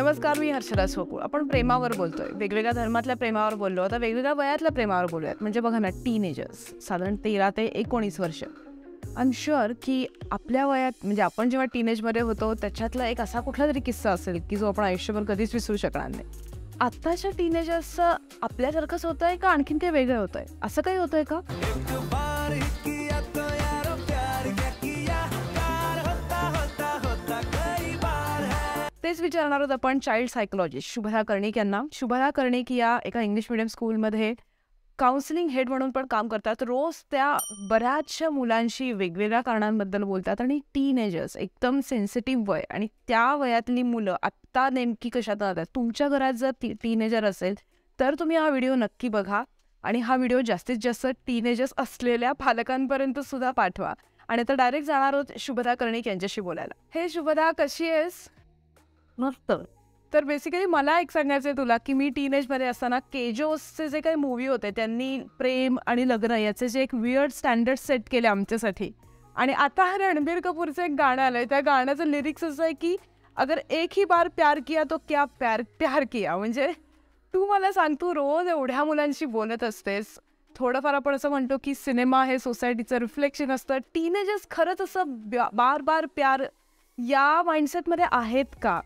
नमस्कार मी हर्षदा सोकूळ आपण प्रेमावर बोलतोय वेगवेगळ्या धर्मातल्या प्रेमावर बोललो आता वेगवेगळ्या वयातल्या प्रेमावर बोलूयात म्हणजे बघा ना टीनेजर्स साधारण तेरा ते एकोणीस वर्ष आय एम शुअर की आपल्या वयात म्हणजे आपण जेव्हा टीनेजमध्ये होतो त्याच्यातला एक असा कुठला तरी किस्सा असेल की जो आपण आयुष्यभर कधीच विसरू शकणार नाही आत्ताच्या टीनेजर्सचं आपल्यासारखंच होतंय आहे का आणखीन काही वेगळं होतंय असं काही होतंय का विचारणार आहोत आपण चाइल्ड सायकोलॉजिस्ट शुभदा कर्णिक यांना शुभदा कर्णिक या एका इंग्लिश मिडियम स्कूलमध्ये काउन्सिलिंग हेड म्हणून पण काम करतात रोज त्या बऱ्याचशा मुलांशी वेगवेगळ्या कारणांबद्दल बोलतात आणि टीनेजर्स एकदम सेन्सिटिव्ह वय आणि त्या वयातली मुलं आत्ता नेमकी कशात राहतात तुमच्या घरात जर टी टीनेजर असेल तर तुम्ही हा व्हिडिओ नक्की बघा आणि हा व्हिडिओ जास्तीत जास्त टीनेजर्स असलेल्या पालकांपर्यंत सुद्धा पाठवा आणि आता डायरेक्ट जाणार आहोत शुभदा कर्णिक यांच्याशी बोलायला हे शुभदा कशी आहेस नसतं तर बेसिकली मला एक सांगायचं आहे तुला की मी टीनेजमध्ये असताना केजोसचे जे काही मूवी होते त्यांनी प्रेम आणि लग्न याचे जे एक वियर्ड स्टँडर्ड सेट केले आमच्यासाठी आणि आता हा रणबीर कपूरचं एक गाणं आलं आहे त्या गाण्याचं लिरिक्स असं आहे की अगर एक ही बार प्यार किया तो क्या प्यार प्यार किया म्हणजे तू मला सांग तू रोज एवढ्या मुलांशी बोलत असतेस थोडंफार आपण असं म्हणतो की सिनेमा हे सोसायटीचं रिफ्लेक्शन असतं टीनेजर्स खरंच असं बार बार प्यार या माइंडसेटमध्ये आहेत का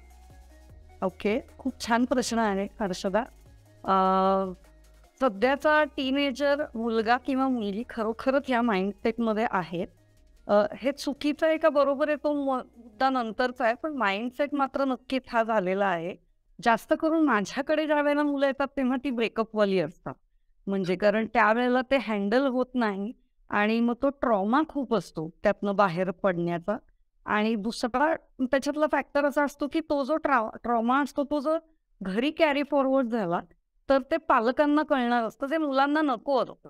ओके खूप छान प्रश्न आहे हर्षदा सध्याचा टीनेजर मुलगा किंवा मुलगी खरोखरच या माइंडसेटमध्ये आहेत हे चुकीचं आहे का बरोबर आहे तो मुद्दा नंतरचा आहे पण माइंडसेट मात्र नक्कीच हा झालेला आहे जास्त करून माझ्याकडे ज्या वेळेला मुलं येतात तेव्हा ती ब्रेकअपवाली असतात म्हणजे कारण त्यावेळेला ते हँडल होत नाही आणि मग तो ट्रॉमा खूप असतो त्यातनं बाहेर पडण्याचा आणि दुसरा त्याच्यातला फॅक्टर असा असतो की तो जो ट्रा ट्रॉमा असतो तो जर घरी कॅरी फॉरवर्ड झाला तर ते पालकांना कळणार असतं जे मुलांना नको असतं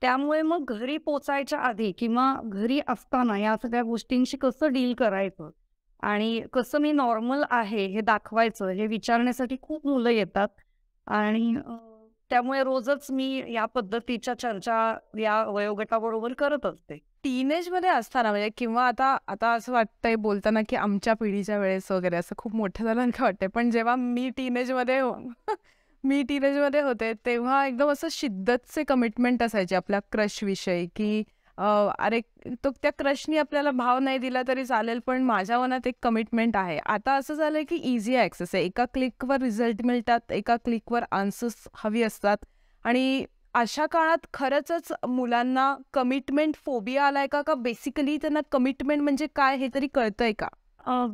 त्यामुळे मग घरी पोचायच्या आधी किंवा घरी असताना या सगळ्या गोष्टींशी कसं डील करायचं आणि कसं मी नॉर्मल आहे हे दाखवायचं हे विचारण्यासाठी खूप मुलं येतात आणि त्यामुळे रोजच मी या पद्धतीच्या चर्चा या वयोगटाबरोबर करत असते टीनेजमध्ये असताना म्हणजे किंवा आता आता असं वाटतंय बोलताना की आमच्या पिढीच्या वेळेस वगैरे असं खूप मोठं का वाटतंय पण जेव्हा मी टीनेजमध्ये हो, मी टीनेजमध्ये होते तेव्हा एकदम असं शिद्दतचे कमिटमेंट असायचे आपल्या क्रशविषयी की अरे तो त्या क्रशनी आपल्याला भाव नाही दिला तरी चालेल पण माझ्या मनात एक कमिटमेंट आहे आता असं झालं की इझी ॲक्सेस आहे एका क्लिकवर रिझल्ट मिळतात एका क्लिकवर आन्सर्स हवी असतात आणि अशा काळात खरंच मुलांना कमिटमेंट फोबिया आलाय का का बेसिकली त्यांना कमिटमेंट म्हणजे काय हे तरी कळतंय का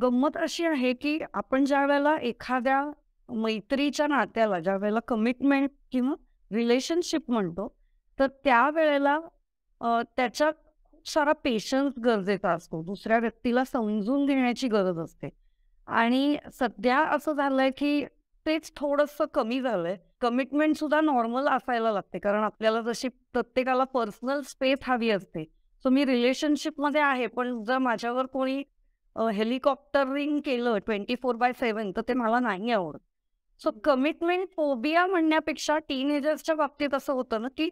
गंमत अशी आहे की आपण ज्या वेळेला एखाद्या मैत्रीच्या नात्याला ज्या वेळेला कमिटमेंट किंवा रिलेशनशिप म्हणतो तर त्यावेळेला त्याच्या खूप सारा पेशन्स गरजेचा असतो दुसऱ्या व्यक्तीला समजून घेण्याची गरज असते आणि सध्या असं झालंय की तेच थोडंसं कमी झालंय कमिटमेंट सुद्धा नॉर्मल असायला लागते कारण आपल्याला जशी प्रत्येकाला पर्सनल स्पेस हवी असते सो मी रिलेशनशिप मध्ये आहे पण जर माझ्यावर कोणी हेलिकॉप्टरिंग केलं ट्वेंटी फोर बाय सेवन तर ते मला नाही आवडत सो कमिटमेंट फोबिया म्हणण्यापेक्षा टीनेजर्सच्या बाबतीत असं होतं ना की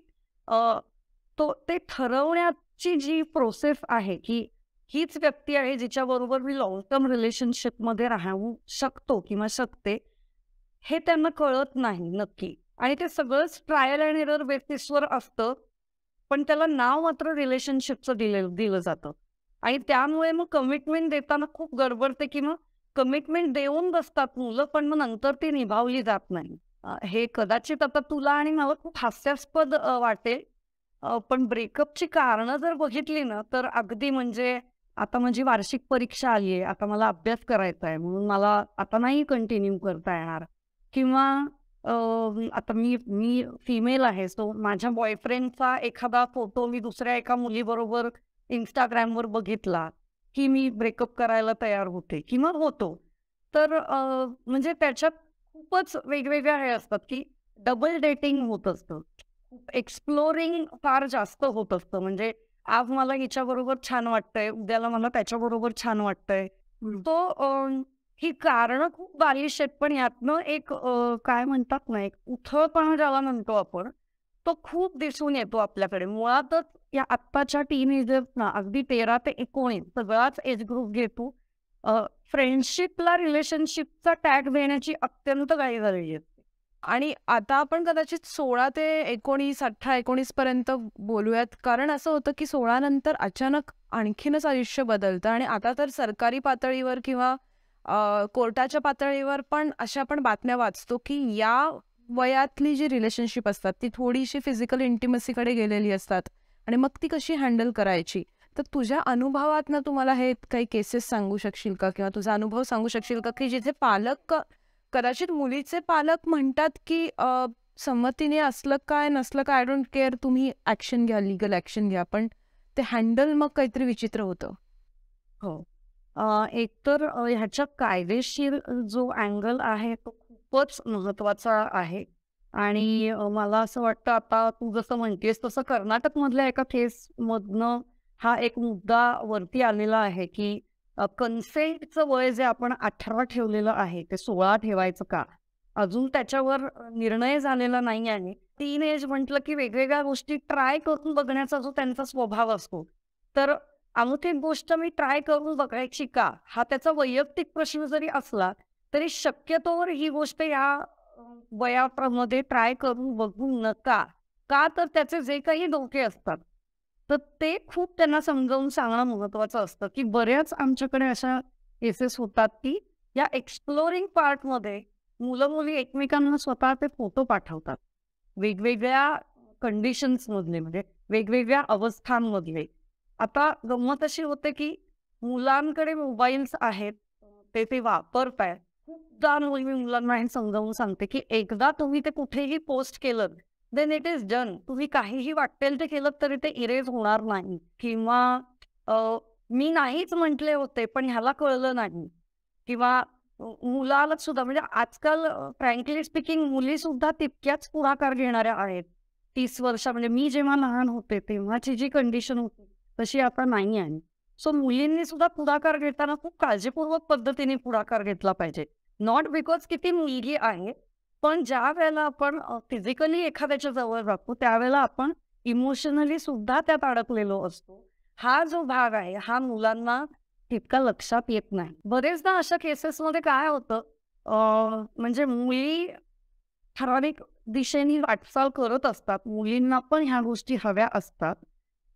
तो ते ठरवण्याची जी प्रोसेस आहे की हीच व्यक्ती आहे जिच्याबरोबर मी लॉंग टर्म रिलेशनशिपमध्ये राहू शकतो किंवा शकते हे त्यांना कळत नाही नक्की आणि ते सगळंच ट्रायल अँड एरर बेसिसवर असतं पण त्याला नाव मात्र रिलेशनशिपचं दिलं दिलं जातं आणि त्यामुळे मग कमिटमेंट देताना खूप गडबडते की मग कमिटमेंट देऊन बसतात मुलं पण मग नंतर ती निभावली जात नाही हे कदाचित आता तुला आणि मला खूप हास्यास्पद वाटेल पण ब्रेकअपची कारणं जर बघितली ना तर अगदी म्हणजे आता माझी वार्षिक परीक्षा आली आहे आता मला अभ्यास करायचा आहे म्हणून मला आता नाही कंटिन्यू करता येणार किंवा आता मी मी फिमेल आहे सो माझ्या बॉयफ्रेंडचा एखादा फोटो मी दुसऱ्या एका मुलीबरोबर इंस्टाग्रामवर बघितला की मी ब्रेकअप करायला तयार होते किंवा होतो तर म्हणजे त्याच्यात खूपच वेगवेगळ्या हे असतात की डबल डेटिंग होत असतं एक्सप्लोरिंग फार जास्त होत असतं म्हणजे आज मला हिच्याबरोबर छान वाटतंय उद्याला मला त्याच्याबरोबर छान वाटतंय तो ही कारण खूप बारीश आहेत पण यातनं एक काय म्हणतात ना एक उथळपणा ज्याला म्हणतो आपण तो खूप दिसून येतो आपल्याकडे मुळातच या आत्ताच्या टीन अगदी तेरा ते एकोणीस सगळाच एज ग्रुप घेतो फ्रेंडशिपला रिलेशनशिपचा टॅग देण्याची अत्यंत काही गरज आहे आणि आता आपण कदाचित सोळा ते एकोणीस अठरा एकोणीस पर्यंत बोलूयात कारण असं होतं की सोळा नंतर अचानक आणखीनच आयुष्य बदलतं आणि आता तर सरकारी पातळीवर किंवा कोर्टाच्या पातळीवर पण अशा पण बातम्या वाचतो की या वयातली जी रिलेशनशिप असतात ती थोडीशी फिजिकल इंटिमसीकडे गेलेली असतात आणि मग ती कशी हँडल करायची तर तुझ्या अनुभवात ना तुम्हाला हे काही केसेस सांगू शकशील का किंवा तुझा अनुभव सांगू शकशील का की जिथे पालक कदाचित मुलीचे पालक म्हणतात की संमतीने असलं काय नसलं काय आय डोंट केअर तुम्ही ऍक्शन घ्या लिगल ऍक्शन घ्या पण ते हँडल मग काहीतरी विचित्र होतं हो एकतर ह्याच्या कायदेशीर जो अँगल आहे तो खूपच महत्वाचा आहे आणि मला असं वाटतं आता तू जसं म्हणतेस तसं कर्नाटक मधल्या एका केसमधनं हा एक मुद्दा वरती आलेला आहे की कन्सेंटचं वय जे आपण अठरा ठेवलेलं आहे ते सोळा ठेवायचं का अजून त्याच्यावर निर्णय झालेला नाही आहे तीन एज म्हटलं की वेगवेगळ्या गोष्टी ट्राय करून बघण्याचा जो त्यांचा स्वभाव असतो तर एक गोष्ट मी ट्राय करून बघायची का हा त्याचा वैयक्तिक प्रश्न जरी असला तरी शक्यतोवर ही गोष्ट या वयामध्ये ट्राय करून बघू नका का तर त्याचे जे काही धोके असतात तर ते खूप त्यांना समजावून सांगणं महत्वाचं असतं की बऱ्याच आमच्याकडे अशा केसेस होतात की या एक्सप्लोरिंग पार्टमध्ये मुलं मुली एकमेकांना स्वतः ते फोटो पाठवतात वेगवेगळ्या कंडिशन्समधले म्हणजे वेगवेगळ्या अवस्थांमधले आता गंमत अशी होते की मुलांकडे मोबाईल्स आहेत ते ते वापरतायत खूपदा मी मुलांना हे समजावून सांगते की एकदा तुम्ही ते कुठेही पोस्ट केलं देन इट इज डन तुम्ही काहीही वाटेल ते केलं तरी ते इरेज होणार नाही किंवा मी नाहीच म्हटले होते पण ह्याला कळलं नाही किंवा मुलाला सुद्धा म्हणजे आजकाल फ्रँकली स्पीकिंग मुली सुद्धा तितक्याच पुढाकार घेणाऱ्या आहेत तीस वर्ष म्हणजे मी जेव्हा लहान होते तेव्हाची जी कंडिशन होती तशी आता नाही आहे सो मुलींनी सुद्धा पुढाकार घेताना खूप काळजीपूर्वक पद्धतीने पुढाकार घेतला पाहिजे नॉट बिकॉज किती मुलगी आहे पण ज्या वेळेला आपण फिजिकली एखाद्याच्या जवळ राहतो त्यावेळेला आपण इमोशनली सुद्धा त्यात अडकलेलो असतो हा जो भाग आहे हा मुलांना तितका लक्षात येत नाही बरेचदा अशा केसेसमध्ये काय होतं म्हणजे मुली ठराविक दिशेने वाटचाल करत असतात मुलींना पण ह्या गोष्टी हव्या असतात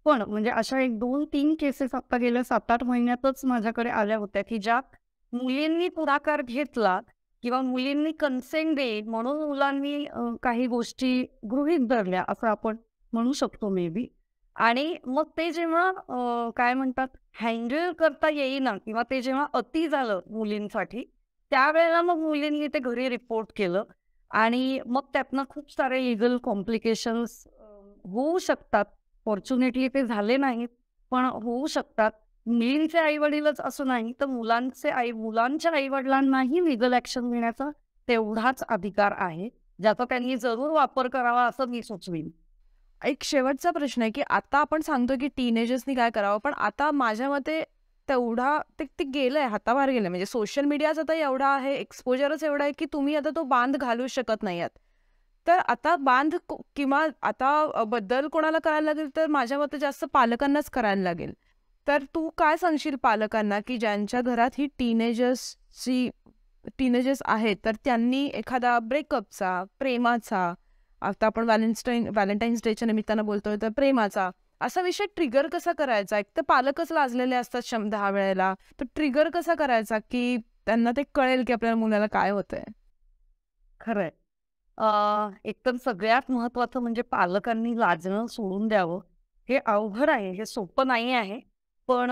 पण म्हणजे अशा एक दोन तीन केसेस आता गेल्या सात आठ महिन्यातच माझ्याकडे आल्या होत्या की ज्या मुलींनी पुढाकार घेतला किंवा मुलींनी कन्सेंट देईल म्हणून मुलांनी काही गोष्टी गृहीत धरल्या असं आपण म्हणू शकतो मे बी आणि मग ते जेव्हा काय म्हणतात हँडल करता येईना किंवा ते जेव्हा अति झालं मुलींसाठी त्यावेळेला मग मुलींनी ते घरी रिपोर्ट केलं आणि मग त्यातनं खूप सारे लिगल कॉम्प्लिकेशन्स होऊ शकतात फॉर्च्युनेटली ते झाले नाहीत पण होऊ शकतात मुलींचे आई वडीलच असं नाही तर मुलांचे आई मुलांच्या आई वडिलांनाही लिगल ऍक्शन घेण्याचा तेवढाच अधिकार आहे ज्याचा त्यांनी जरूर वापर करावा असं मी सुचवीन एक शेवटचा प्रश्न आहे की आता आपण सांगतो की टीनेजर्सनी काय करावं पण आता माझ्या मते तेवढा ते ते गेलंय हाताबाहेर गेलंय म्हणजे सोशल मीडियाच आता एवढा आहे एक्सपोजरच एवढा आहे की तुम्ही आता तो बांध घालू शकत नाही आहात तर आता बांध किंवा आता बदल कोणाला करायला लागेल तर माझ्या मते जास्त पालकांनाच करायला लागेल तर तू काय सांगशील पालकांना की ज्यांच्या घरात ही टीनेजर्सची टीनेजर्स आहेत तर त्यांनी एखादा ब्रेकअपचा प्रेमाचा आता आपण व्हॅलेंटाईन व्हॅलेंटाईन्स डेच्या निमित्तानं बोलतोय तर प्रेमाचा असा विषय ट्रिगर कसा करायचा एक तर पालकच लाजलेले असतात शम दहा वेळेला तर ट्रिगर कसा करायचा की त्यांना ते कळेल की आपल्या मुलाला काय होतंय खरंय एकतर सगळ्यात महत्वाचं म्हणजे पालकांनी लाजणं सोडून द्यावं हे अवघड आहे हे सोपं नाही आहे पण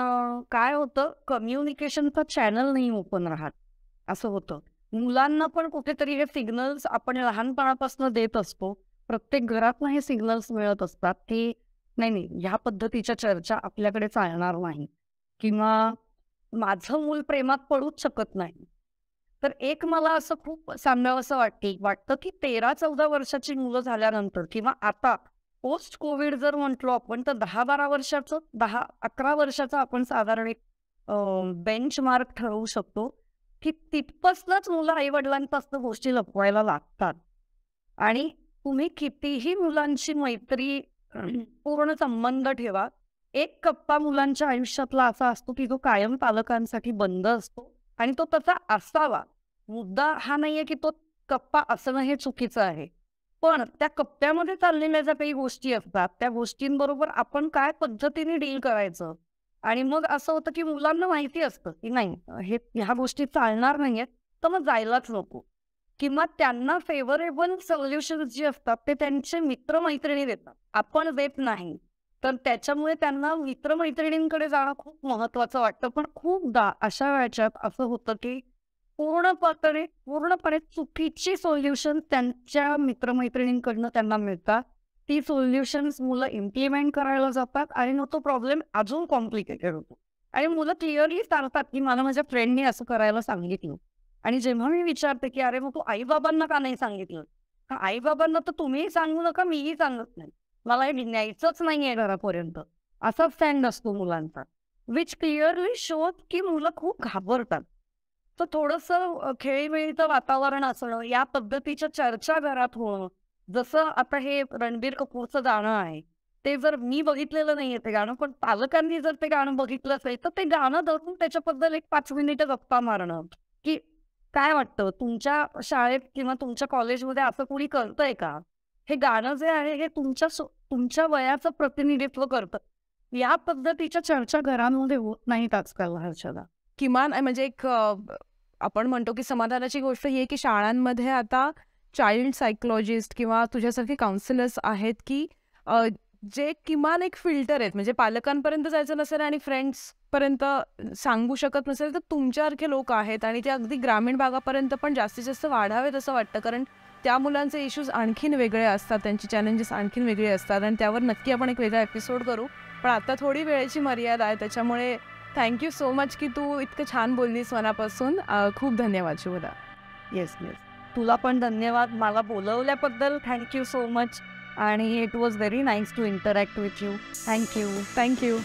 काय होतं कम्युनिकेशनचा चॅनल नाही ओपन राहत असं होतं मुलांना पण कुठेतरी हे सिग्नल्स आपण लहानपणापासून देत असतो प्रत्येक घरात हे सिग्नल्स मिळत असतात की नाही नाही ह्या पद्धतीच्या चर्चा आपल्याकडे चालणार नाही किंवा माझं मूल प्रेमात पडूच शकत नाही तर एक मला असं खूप सांगावं असं वाटते वाटतं की तेरा चौदा वर्षाची मुलं झाल्यानंतर किंवा आता पोस्ट कोविड जर म्हंटलो आपण तर दहा बारा वर्षाचं दहा अकरा वर्षाचं आपण साधारण एक बेंचमार्क ठरवू शकतो की तिथपासनंच मुलं आई गोष्टी लपवायला लागतात आणि तुम्ही कितीही मुलांची मैत्री पूर्ण संबंध ठेवा एक कप्पा मुलांच्या आयुष्यातला असा असतो की जो कायम पालकांसाठी बंद असतो आणि तो तसा असावा मुद्दा हा नाहीये की तो कप्पा असणं हे चुकीचं आहे पण त्या कप्प्यामध्ये चाललेल्या ज्या काही गोष्टी असतात त्या गोष्टींबरोबर आपण काय पद्धतीने डील करायचं आणि मग असं होतं की मुलांना माहिती असतं की नाही हे ह्या गोष्टी चालणार आहेत तर मग जायलाच नको किंवा त्यांना फेवरेबल सोल्युशन जे असतात ते त्यांचे मित्रमैत्रिणी देतात आपण देत नाही तर त्याच्यामुळे त्यांना मित्रमैत्रिणींकडे जाणं खूप महत्वाचं वाटतं पण खूपदा अशा वेळच्यात असं होतं की पूर्णपणे पूर्णपणे चुकीची सोल्युशन त्यांच्या मित्रमैत्रिणींकडनं त्यांना मिळतात ती सोल्युशन मुलं इम्प्लिमेंट करायला जातात आणि मग तो प्रॉब्लेम अजून कॉम्प्लिकेटेड होतो आणि मुलं क्लिअरली सांगतात की मला माझ्या फ्रेंडने असं करायला सांगितलं आणि जेव्हा मी विचारते की अरे मग तू आईबाबांना का नाही सांगितलं आईबाबांना तर तुम्ही सांगू नका मीही सांगत नाही मला हे न्यायचंच नाही आहे घरापर्यंत असा स्टँड असतो मुलांचा विच क्लिअरली शोध की मुलं खूप घाबरतात तर थोडस खेळीमेळीचं वातावरण असणं या पद्धतीच्या चर्चा घरात होणं जसं आता हे रणबीर कपूरचं गाणं आहे ते जर मी बघितलेलं नाहीये ते गाणं पण पालकांनी जर ते गाणं बघितलं असेल तर ते गाणं धरून त्याच्याबद्दल एक पाच मिनिटं गप्पा मारणं की काय वाटतं तुमच्या शाळेत किंवा तुमच्या कॉलेजमध्ये असं कोणी करतंय का हे गाणं जे आहे हे तुमच्या तुमच्या वयाचं प्रतिनिधित्व करतं या पद्धतीच्या चर्चा घरांमध्ये होत नाहीत आजकाल हर्षदा किमान म्हणजे एक आपण म्हणतो की समाधानाची गोष्ट ही आहे की शाळांमध्ये आता चाइल्ड सायकोलॉजिस्ट किंवा तुझ्यासारखे काउन्सिलर्स आहेत की जे किमान एक फिल्टर आहेत म्हणजे पालकांपर्यंत जायचं नसेल आणि फ्रेंड्सपर्यंत सांगू शकत नसेल तर तुमच्यासारखे लोक आहेत आणि ते अगदी ग्रामीण भागापर्यंत पण जास्तीत जास्त वाढावेत असं वाटतं कारण त्या मुलांचे इश्यूज आणखीन वेगळे असतात त्यांची चॅलेंजेस आणखीन वेगळे असतात आणि त्यावर नक्की आपण एक वेगळा एपिसोड करू पण आता थोडी वेळेची मर्यादा आहे त्याच्यामुळे थँक्यू सो मच की तू इतकं छान बोललीस मनापासून खूप धन्यवाद शुभदा येस येस तुला पण धन्यवाद मला बोलवल्याबद्दल थँक्यू सो मच आणि it was very nice to interact with you thank you thank you